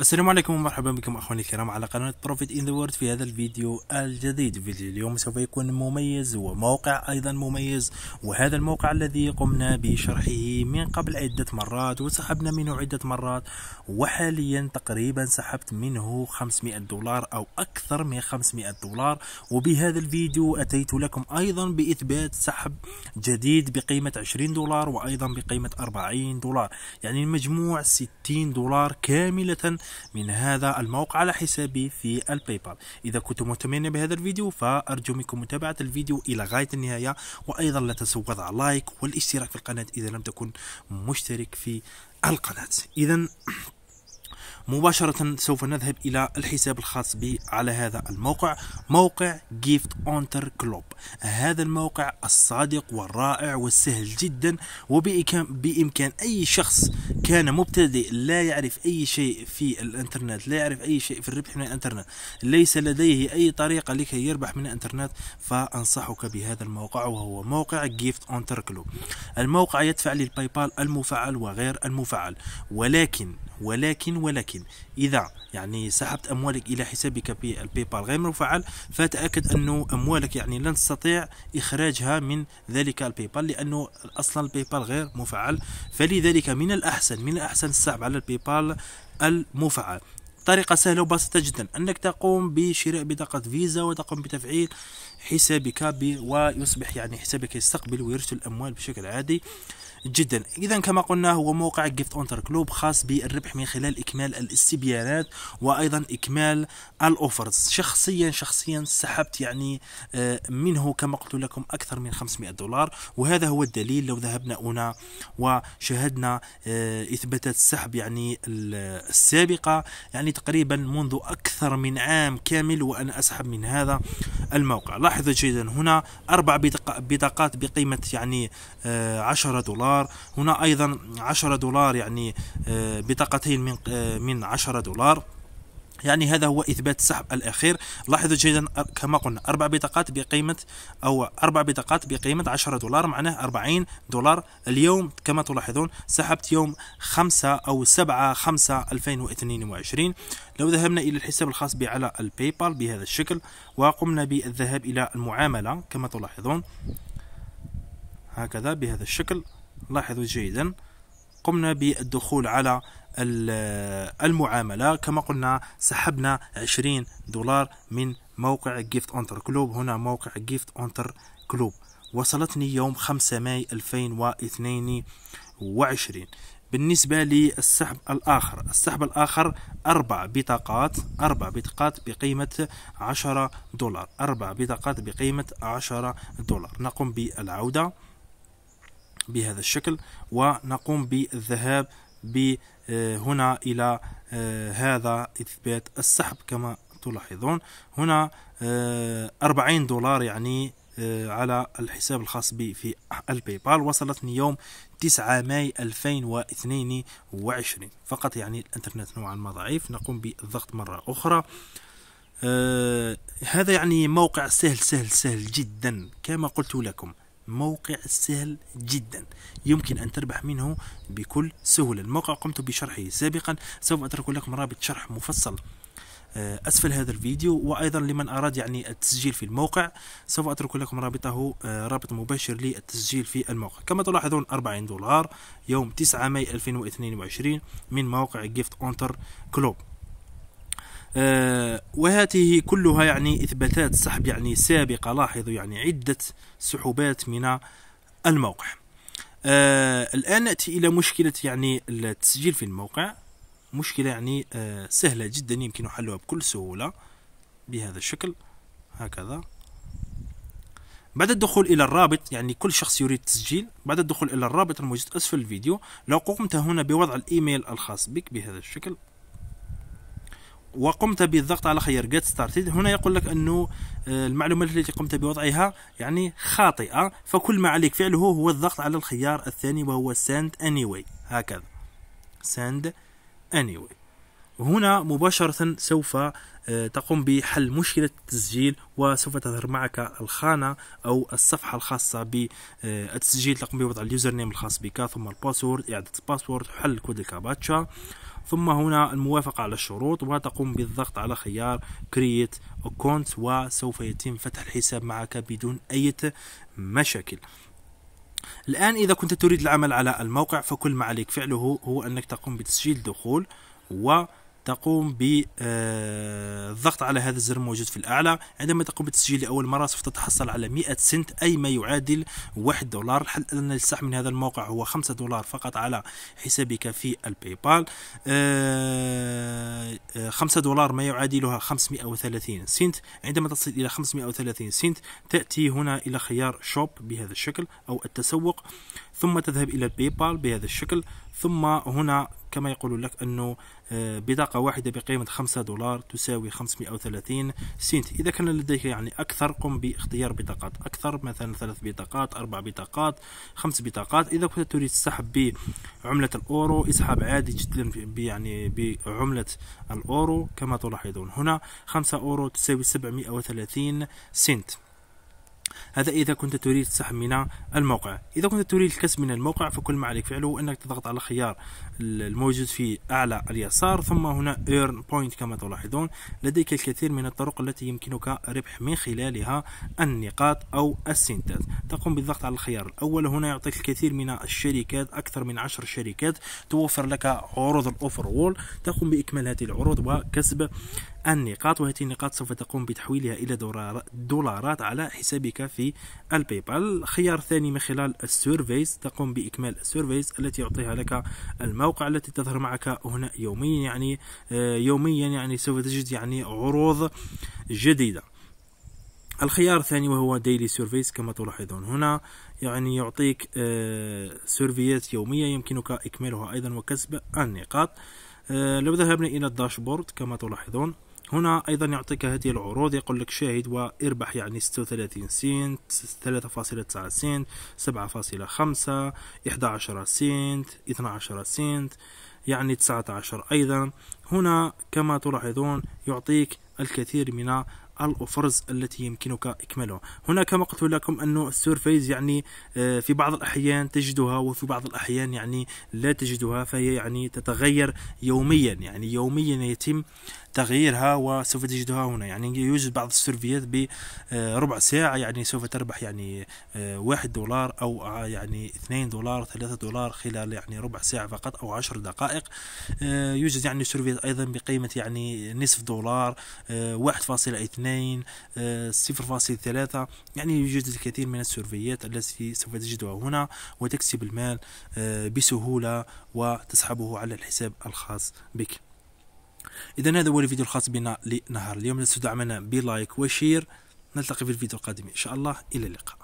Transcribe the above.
السلام عليكم ومرحبا بكم اخواني الكرام على قناة بروفيت ان ذا وورد في هذا الفيديو الجديد فيديو اليوم سوف يكون مميز وموقع ايضا مميز وهذا الموقع الذي قمنا بشرحه من قبل عدة مرات وسحبنا منه عدة مرات وحاليا تقريبا سحبت منه 500 دولار او اكثر من 500 دولار وبهذا الفيديو اتيت لكم ايضا باثبات سحب جديد بقيمة 20 دولار وايضا بقيمة 40 دولار يعني المجموع 60 دولار كاملة من هذا الموقع على حسابي في الباي بال إذا كنتم مهتمين بهذا الفيديو فأرجو منكم متابعة الفيديو إلى غاية النهاية وأيضا لا تنسوا وضع لايك والاشتراك في القناة إذا لم تكن مشترك في القناة إذا مباشرة سوف نذهب إلى الحساب الخاص بي على هذا الموقع موقع جيفت أونتر كلوب هذا الموقع الصادق والرائع والسهل جدا وبإمكان أي شخص كان مبتدئ لا يعرف أي شيء في الإنترنت لا يعرف أي شيء في الربح من الإنترنت ليس لديه أي طريقة لكي يربح من الإنترنت فأنصحك بهذا الموقع وهو موقع جيفت أونتر كلوب الموقع يدفع للباي بال المفعل وغير المفعل ولكن ولكن ولكن إذا يعني سحبت أموالك إلى حسابك البي بال غير مفعل فتأكد أنه أموالك يعني لن تستطيع إخراجها من ذلك البي بال لأنه أصلا البي بال غير مفعل فلذلك من الأحسن من الأحسن السحب على البي بال المفعل طريقة سهلة وبسيطة جدا أنك تقوم بشراء بطاقة فيزا وتقوم بتفعيل حسابك ويصبح يعني حسابك يستقبل ويرسل الأموال بشكل عادي جدا اذا كما قلنا هو موقع جيفت اونتر كلوب خاص بالربح من خلال اكمال الاستبيانات وايضا اكمال الاوفرز شخصيا شخصيا سحبت يعني آه، منه كما قلت لكم اكثر من 500 دولار وهذا هو الدليل لو ذهبنا هنا وشاهدنا آه، اثباتات السحب يعني السابقه يعني تقريبا منذ اكثر من عام كامل وانا اسحب من هذا الموقع لاحظ جيدا هنا أربع بطاقات بقيمة يعني آه، عشرة دولار هنا أيضا عشرة دولار يعني آه، بطاقتين آه، من عشرة دولار يعني هذا هو اثبات السحب الاخير لاحظوا جيدا كما قلنا اربع بطاقات بقيمه او اربع بطاقات بقيمه 10 دولار معناه 40 دولار اليوم كما تلاحظون سحبت يوم 5 او 7 5 2022 لو ذهبنا الى الحساب الخاص بي على الباي بال بهذا الشكل وقمنا بالذهاب الى المعامله كما تلاحظون هكذا بهذا الشكل لاحظوا جيدا قمنا بالدخول على المعامله كما قلنا سحبنا 20 دولار من موقع جيفت اونتر كلوب هنا موقع جيفت اونتر كلوب وصلتني يوم 5 ماي 2022 بالنسبة للسحب الآخر السحب الآخر أربع بطاقات أربع بطاقات بقيمة عشرة دولار أربع بطاقات بقيمة عشرة دولار نقوم بالعودة بهذا الشكل ونقوم بالذهاب بالذهاب آه، هنا إلى آه، هذا إثبات السحب كما تلاحظون هنا 40 آه، دولار يعني على الحساب الخاص بي في الباي بال وصلتني يوم 9 ماي 2022 فقط يعني الانترنت نوعا ما ضعيف نقوم بالضغط مرة أخرى آه هذا يعني موقع سهل سهل سهل جدا كما قلت لكم موقع سهل جدا يمكن أن تربح منه بكل سهولة الموقع قمت بشرحه سابقا سوف أترك لكم رابط شرح مفصل آه، اسفل هذا الفيديو وايضا لمن اراد يعني التسجيل في الموقع سوف اترك لكم رابطه آه، رابط مباشر للتسجيل في الموقع كما تلاحظون 40 دولار يوم 9 ماي 2022 من موقع جيفت اونتر كلوب آه، وهذه كلها يعني إثباتات سحب يعني سابقة لاحظوا يعني عدة سحوبات من الموقع آه، الآن نأتي إلى مشكلة يعني التسجيل في الموقع مشكلة يعني آه، سهلة جدا يمكن حلها بكل سهولة بهذا الشكل هكذا بعد الدخول الى الرابط يعني كل شخص يريد التسجيل بعد الدخول الى الرابط الموجود اسفل الفيديو لو قمت هنا بوضع الايميل الخاص بك بهذا الشكل وقمت بالضغط على خيار get started هنا يقول لك انه آه، المعلومات التي قمت بوضعها يعني خاطئه فكل ما عليك فعله هو الضغط على الخيار الثاني وهو send anyway هكذا send anyway هنا مباشرة سوف آه، تقوم بحل مشكلة التسجيل وسوف تظهر معك الخانة أو الصفحة الخاصة بالتسجيل آه، تقوم بوضع اليوزر نيم الخاص بك ثم الباسورد إعادة الباسورد حل كود الكاباتشا ثم هنا الموافقة على الشروط وتقوم بالضغط على خيار create اكونت وسوف يتم فتح الحساب معك بدون أي مشاكل الآن إذا كنت تريد العمل على الموقع فكل ما عليك فعله هو أنك تقوم بتسجيل دخول و تقوم بالضغط آه، على هذا الزر الموجود في الأعلى عندما تقوم بالتسجيل لأول مرة سوف تتحصل على 100 سنت أي ما يعادل 1 دولار الحل أن السحب من هذا الموقع هو 5 دولار فقط على حسابك في الباي بال 5 دولار ما يعادلها 530 سنت عندما تصل إلى 530 سنت تأتي هنا إلى خيار شوب بهذا الشكل أو التسوق ثم تذهب إلى الباي بال بهذا الشكل ثم هنا كما يقول لك انه آه، بطاقه واحده بقيمه 5 دولار تساوي 530 سنت اذا كان لديك يعني اكثر قم باختيار بطاقات اكثر مثلا ثلاث بطاقات اربع بطاقات خمس بطاقات اذا كنت تريد السحب بعمله الاورو اسحب عادي جدا يعني بعمله الاورو كما تلاحظون هنا 5 اورو تساوي 730 سنت هذا إذا كنت تريد السحب من الموقع إذا كنت تريد الكسب من الموقع فكل ما عليك فعله هو أنك تضغط على الخيار الموجود في أعلى اليسار ثم هنا earn point كما تلاحظون لديك الكثير من الطرق التي يمكنك ربح من خلالها النقاط أو السنتات تقوم بالضغط على الخيار الأول هنا يعطيك الكثير من الشركات أكثر من عشر شركات توفر لك عروض الأوفر وول تقوم بإكمال هذه العروض وكسب النقاط وهذه النقاط سوف تقوم بتحويلها إلى دولارات على حسابك في الباي بال خيار ثاني من خلال السيرفيز تقوم بإكمال السيرفيز التي يعطيها لك الموقع التي تظهر معك هنا يوميا يعني آه، يوميا يعني سوف تجد يعني عروض جديده الخيار الثاني وهو ديلي سيرفيس كما تلاحظون هنا يعني يعطيك سيرفيات آه، يومية يمكنك إكمالها أيضا وكسب النقاط آه، لو ذهبنا إلى الداشبورد كما تلاحظون هنا ايضا يعطيك هذه العروض يقول لك شاهد واربح يعني 36 سنت 3.9 سنت 7.5 11 سنت 12 سنت يعني 19 ايضا هنا كما تلاحظون يعطيك الكثير من الأفرز التي يمكنك إكمالها هنا كما قلت لكم أن السيرفيز يعني آه، في بعض الأحيان تجدها وفي بعض الأحيان يعني لا تجدها فهي يعني تتغير يوميا يعني يوميا يتم تغييرها وسوف تجدها هنا يعني يوجد بعض السيرفيات بربع آه، ساعة يعني سوف تربح يعني آه، واحد دولار أو آه، يعني اثنين دولار ثلاثة دولار خلال يعني ربع ساعة فقط أو عشر دقائق يوجد يعني سيرفيات أيضا بقيمة يعني نصف دولار واحد فاصلة اثنين صفر فاصل ثلاثة يعني يوجد الكثير من السيرفيات التي سوف تجدها هنا وتكسب المال بسهولة وتسحبه على الحساب الخاص بك اذا هذا هو الفيديو الخاص بنا لنهار اليوم لا تنسوا دعمنا بلايك وشير نلتقي في الفيديو القادم ان شاء الله الى اللقاء